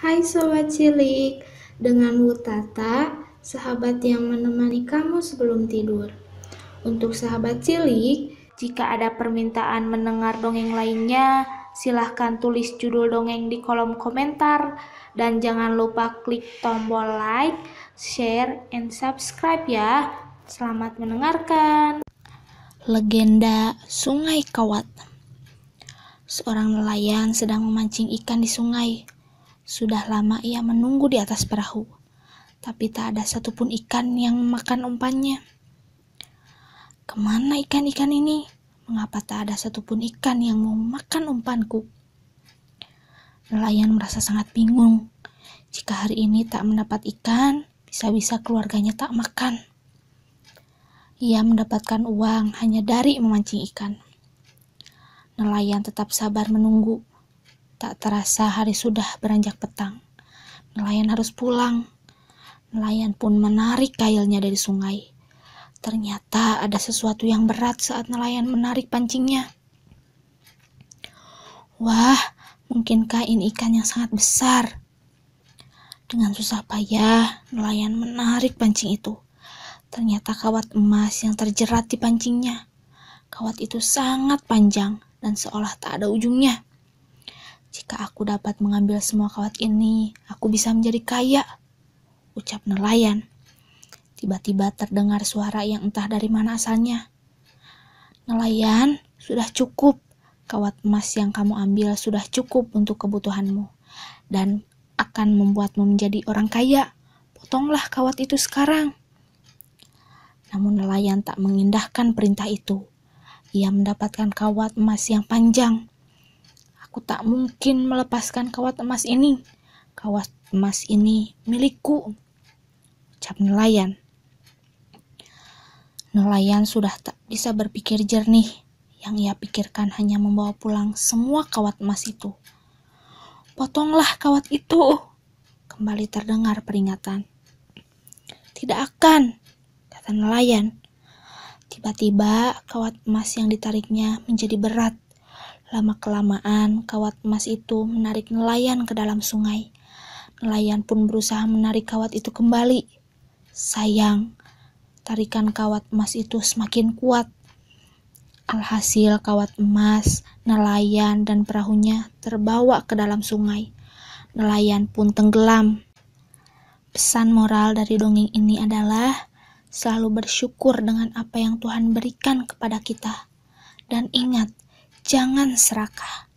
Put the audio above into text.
Hai Sobat Cilik, dengan Wutata, sahabat yang menemani kamu sebelum tidur. Untuk sahabat cilik, jika ada permintaan mendengar dongeng lainnya, silahkan tulis judul dongeng di kolom komentar. Dan jangan lupa klik tombol like, share, and subscribe ya. Selamat mendengarkan. Legenda Sungai Kawat Seorang nelayan sedang memancing ikan di sungai sudah lama ia menunggu di atas perahu, tapi tak ada satupun ikan yang memakan umpannya. Kemana ikan-ikan ini? Mengapa tak ada satupun ikan yang mau makan umpanku? Nelayan merasa sangat bingung. Jika hari ini tak mendapat ikan, bisa-bisa keluarganya tak makan. Ia mendapatkan uang hanya dari memancing ikan. Nelayan tetap sabar menunggu. Tak terasa hari sudah beranjak petang. Nelayan harus pulang. Nelayan pun menarik kailnya dari sungai. Ternyata ada sesuatu yang berat saat nelayan menarik pancingnya. Wah, mungkinkah ini ikan yang sangat besar? Dengan susah payah, nelayan menarik pancing itu. Ternyata kawat emas yang terjerat di pancingnya. Kawat itu sangat panjang dan seolah tak ada ujungnya. Jika aku dapat mengambil semua kawat ini, aku bisa menjadi kaya, ucap nelayan. Tiba-tiba terdengar suara yang entah dari mana asalnya. Nelayan, sudah cukup. Kawat emas yang kamu ambil sudah cukup untuk kebutuhanmu dan akan membuatmu menjadi orang kaya. Potonglah kawat itu sekarang. Namun nelayan tak mengindahkan perintah itu. Ia mendapatkan kawat emas yang panjang Aku tak mungkin melepaskan kawat emas ini. Kawat emas ini milikku. Ucap nelayan. Nelayan sudah tak bisa berpikir jernih. Yang ia pikirkan hanya membawa pulang semua kawat emas itu. Potonglah kawat itu. Kembali terdengar peringatan. Tidak akan, kata nelayan. Tiba-tiba kawat emas yang ditariknya menjadi berat. Lama-kelamaan, kawat emas itu menarik nelayan ke dalam sungai. Nelayan pun berusaha menarik kawat itu kembali. Sayang, tarikan kawat emas itu semakin kuat. Alhasil, kawat emas, nelayan, dan perahunya terbawa ke dalam sungai. Nelayan pun tenggelam. Pesan moral dari dongeng ini adalah selalu bersyukur dengan apa yang Tuhan berikan kepada kita, dan ingat jangan serakah.